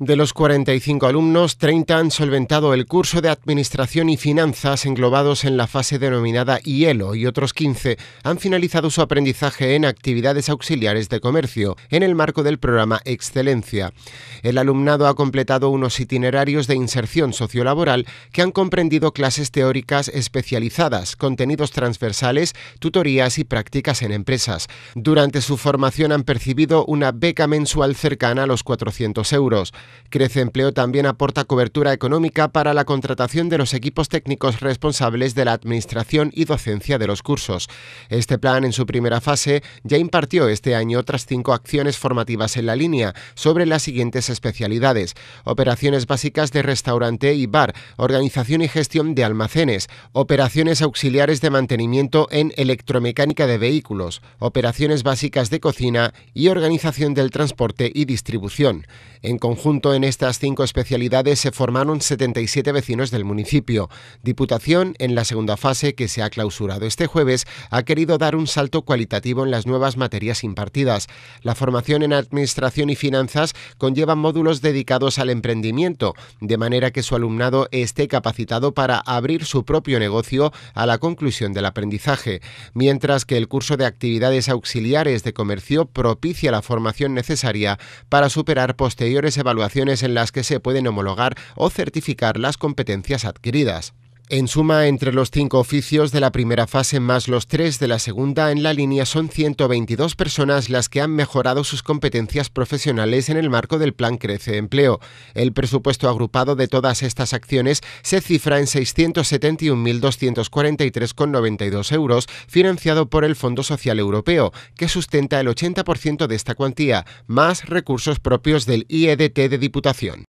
De los 45 alumnos, 30 han solventado el curso de Administración y Finanzas englobados en la fase denominada IELO y otros 15 han finalizado su aprendizaje en actividades auxiliares de comercio en el marco del programa Excelencia. El alumnado ha completado unos itinerarios de inserción sociolaboral que han comprendido clases teóricas especializadas, contenidos transversales, tutorías y prácticas en empresas. Durante su formación han percibido una beca mensual cercana a los 400 euros. Crece Empleo también aporta cobertura económica para la contratación de los equipos técnicos responsables de la administración y docencia de los cursos. Este plan, en su primera fase, ya impartió este año otras cinco acciones formativas en la línea sobre las siguientes especialidades: operaciones básicas de restaurante y bar, organización y gestión de almacenes, operaciones auxiliares de mantenimiento en electromecánica de vehículos, operaciones básicas de cocina y organización del transporte y distribución. En conjunto, Junto en estas cinco especialidades se formaron 77 vecinos del municipio. Diputación, en la segunda fase que se ha clausurado este jueves, ha querido dar un salto cualitativo en las nuevas materias impartidas. La formación en Administración y Finanzas conlleva módulos dedicados al emprendimiento, de manera que su alumnado esté capacitado para abrir su propio negocio a la conclusión del aprendizaje, mientras que el curso de actividades auxiliares de comercio propicia la formación necesaria para superar posteriores evaluaciones en las que se pueden homologar o certificar las competencias adquiridas. En suma, entre los cinco oficios de la primera fase más los tres de la segunda en la línea son 122 personas las que han mejorado sus competencias profesionales en el marco del Plan Crece Empleo. El presupuesto agrupado de todas estas acciones se cifra en 671.243,92 euros, financiado por el Fondo Social Europeo, que sustenta el 80% de esta cuantía, más recursos propios del IEDT de Diputación.